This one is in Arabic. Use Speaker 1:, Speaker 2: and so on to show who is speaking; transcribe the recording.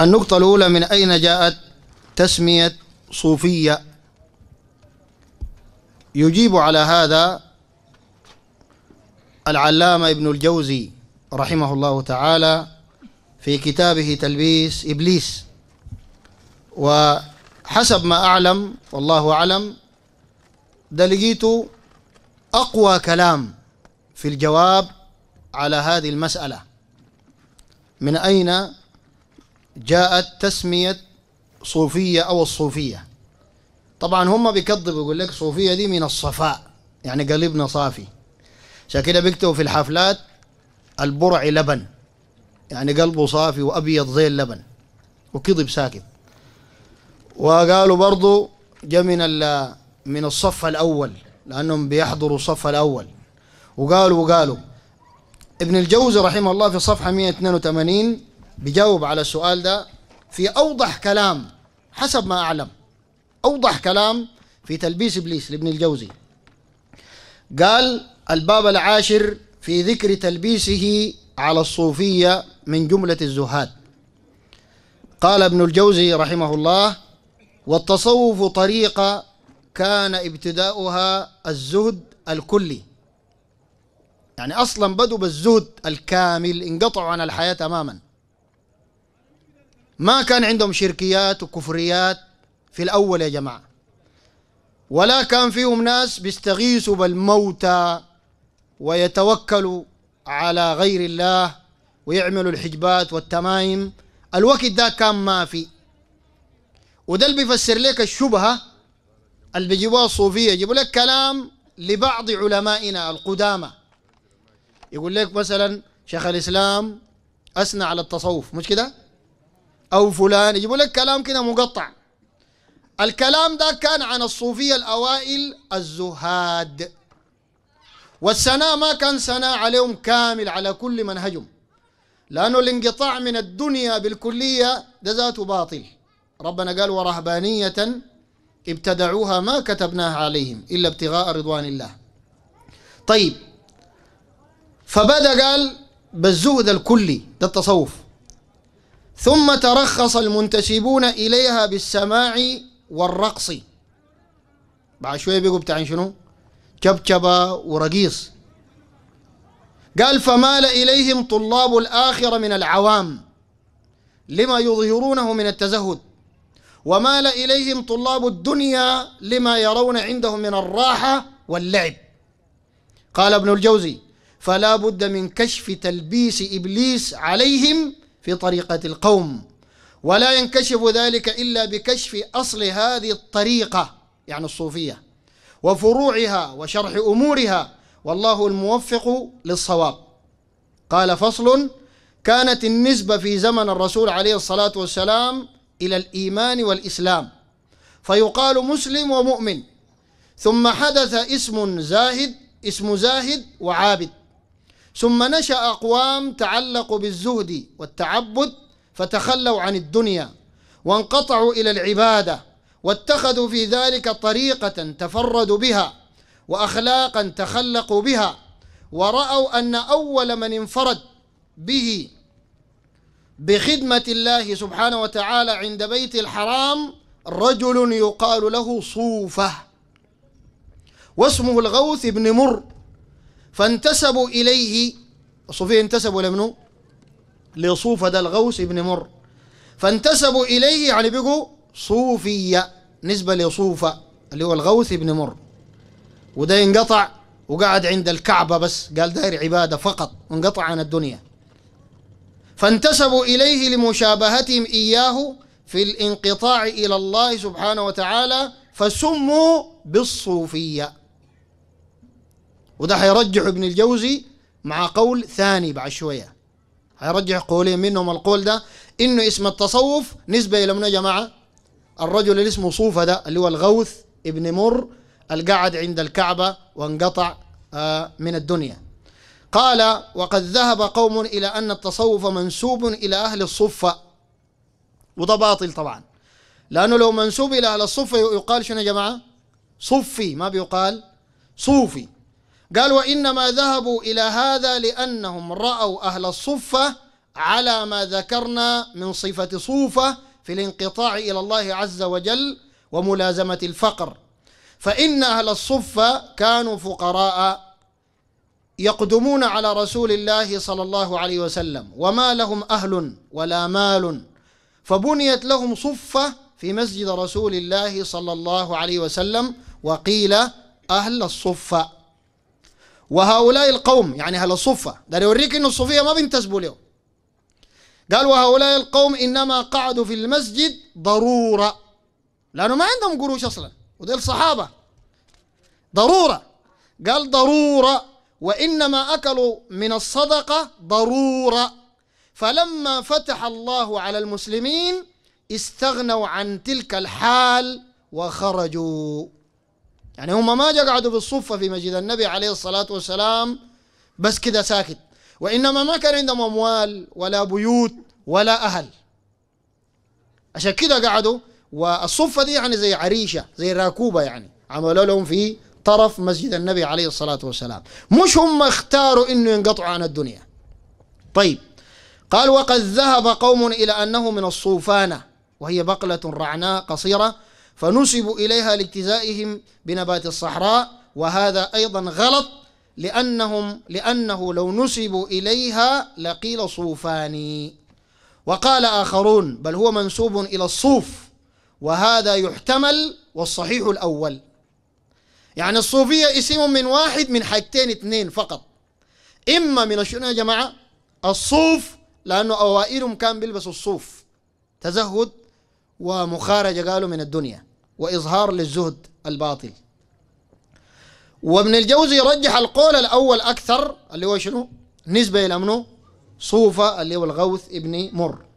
Speaker 1: النقطة الأولى من أين جاءت تسمية صوفية يجيب على هذا العلامة ابن الجوزي رحمه الله تعالى في كتابه تلبيس إبليس وحسب ما أعلم والله أعلم ده لقيت أقوى كلام في الجواب على هذه المسألة من أين جاءت تسمية صوفية أو الصوفية طبعا هم بيكذبوا يقول لك صوفية دي من الصفاء يعني قلبنا صافي عشان كده بيكتبوا في الحفلات البرع لبن يعني قلبه صافي وأبيض زي اللبن وكذب ساكت وقالوا برضو جاء من من الصف الأول لأنهم بيحضروا الصف الأول وقالوا وقالوا ابن الجوزي رحمه الله في صفحة 182 بيجاوب على السؤال ده في أوضح كلام حسب ما أعلم أوضح كلام في تلبيس إبليس لابن الجوزي قال الباب العاشر في ذكر تلبيسه على الصوفية من جملة الزهاد قال ابن الجوزي رحمه الله والتصوف طريقة كان ابتداؤها الزهد الكلي يعني أصلا بدوا بالزهد الكامل انقطعوا عن الحياة تماماً ما كان عندهم شركيات وكفريات في الأول يا جماعة ولا كان فيهم ناس بيستغيثوا بالموتى ويتوكلوا على غير الله ويعملوا الحجبات والتمايم الوقت ده كان ما في وده اللي بيفسر لك الشبهة اللي بيجيبوها الصوفية يجيبوا لك كلام لبعض علمائنا القدامى يقول لك مثلا شيخ الإسلام أثنى على التصوف مش كده؟ أو فلان يجيبوا لك كلام كده مقطع الكلام ده كان عن الصوفية الأوائل الزهاد والثناء ما كان ثناء عليهم كامل على كل منهجهم لأنه الانقطاع من الدنيا بالكلية ده ذاته باطل ربنا قال ورهبانية ابتدعوها ما كتبناها عليهم إلا ابتغاء رضوان الله طيب فبدأ قال بالزهد الكلي ده التصوف ثم ترخص المنتسبون إليها بالسماع والرقص بعد شوية بيقوا بتاعين شنو كبكبة ورقيص قال فمال إليهم طلاب الآخرة من العوام لما يظهرونه من التزهد ومال إليهم طلاب الدنيا لما يرون عندهم من الراحة واللعب قال ابن الجوزي فلا بد من كشف تلبيس إبليس عليهم في طريقة القوم ولا ينكشف ذلك إلا بكشف أصل هذه الطريقة يعني الصوفية وفروعها وشرح أمورها والله الموفق للصواب قال فصل كانت النسبة في زمن الرسول عليه الصلاة والسلام إلى الإيمان والإسلام فيقال مسلم ومؤمن ثم حدث اسم زاهد اسم زاهد وعابد ثم نشأ أقوام تعلقوا بالزهد والتعبد فتخلوا عن الدنيا وانقطعوا إلى العبادة واتخذوا في ذلك طريقة تفردوا بها وأخلاقا تخلقوا بها ورأوا أن أول من انفرد به بخدمة الله سبحانه وتعالى عند بيت الحرام رجل يقال له صوفة واسمه الغوث بن مر فانتسبوا إليه الصوفية انتسبوا لمنو؟ لصوفة ده الغوث ابن مر فانتسبوا إليه يعني بيقوا صوفية نسبة لصوفة اللي هو الغوث ابن مر وده انقطع وقعد عند الكعبة بس قال داير عبادة فقط وانقطع عن الدنيا فانتسبوا إليه لمشابهتهم إياه في الانقطاع إلى الله سبحانه وتعالى فسموا بالصوفية وده هيرجح ابن الجوزي مع قول ثاني بعد شوية هيرجح قولين منهم القول ده انه اسم التصوف نسبة الى من يا جماعة الرجل اللي اسمه صوفة ده اللي هو الغوث ابن مر القعد عند الكعبة وانقطع آه، من الدنيا قال وقد ذهب قوم إلى أن التصوف منسوب إلى أهل الصفة وده باطل طبعا لأنه لو منسوب إلى أهل الصفة يقال شنو يا جماعة صفي ما بيقال صوفي قال وإنما ذهبوا إلى هذا لأنهم رأوا أهل الصفة على ما ذكرنا من صفة صوفة في الانقطاع إلى الله عز وجل وملازمة الفقر فإن أهل الصفة كانوا فقراء يقدمون على رسول الله صلى الله عليه وسلم وما لهم أهل ولا مال فبنيت لهم صفة في مسجد رسول الله صلى الله عليه وسلم وقيل أهل الصفة وهؤلاء القوم يعني هل الصفة ده يوريك إن الصوفية ما بينتسبوا له قال وهؤلاء القوم إنما قعدوا في المسجد ضرورة لأنه ما عندهم قروش أصلا ودول الصحابة ضرورة قال ضرورة وإنما أكلوا من الصدقة ضرورة فلما فتح الله على المسلمين استغنوا عن تلك الحال وخرجوا يعني هم ما قعدوا بالصفة في مسجد النبي عليه الصلاة والسلام بس كده ساكت وإنما ما كان عندهم أموال ولا بيوت ولا أهل عشان كده قعدوا والصفة دي يعني زي عريشة زي راكوبة يعني عملوا لهم في طرف مسجد النبي عليه الصلاة والسلام مش هم اختاروا أنه ينقطعوا عن الدنيا طيب قال وقد ذهب قوم إلى أنه من الصوفانة وهي بقلة رعناء قصيرة فنسبوا إليها لاجتزائهم بنبات الصحراء وهذا أيضا غلط لأنهم لأنه لو نسبوا إليها لقيل صوفاني وقال آخرون بل هو منسوب إلى الصوف وهذا يحتمل والصحيح الأول يعني الصوفية اسم من واحد من حاجتين اثنين فقط إما من الشنو يا جماعة الصوف لأنه أوائلهم كان بيلبسوا الصوف تزهد ومخارجة قالوا من الدنيا وإظهار للزهد الباطل وابن الجوزي يرجح القول الأول أكثر اللي هو شنو نسبة إلى منه صوفة اللي هو الغوث ابن مر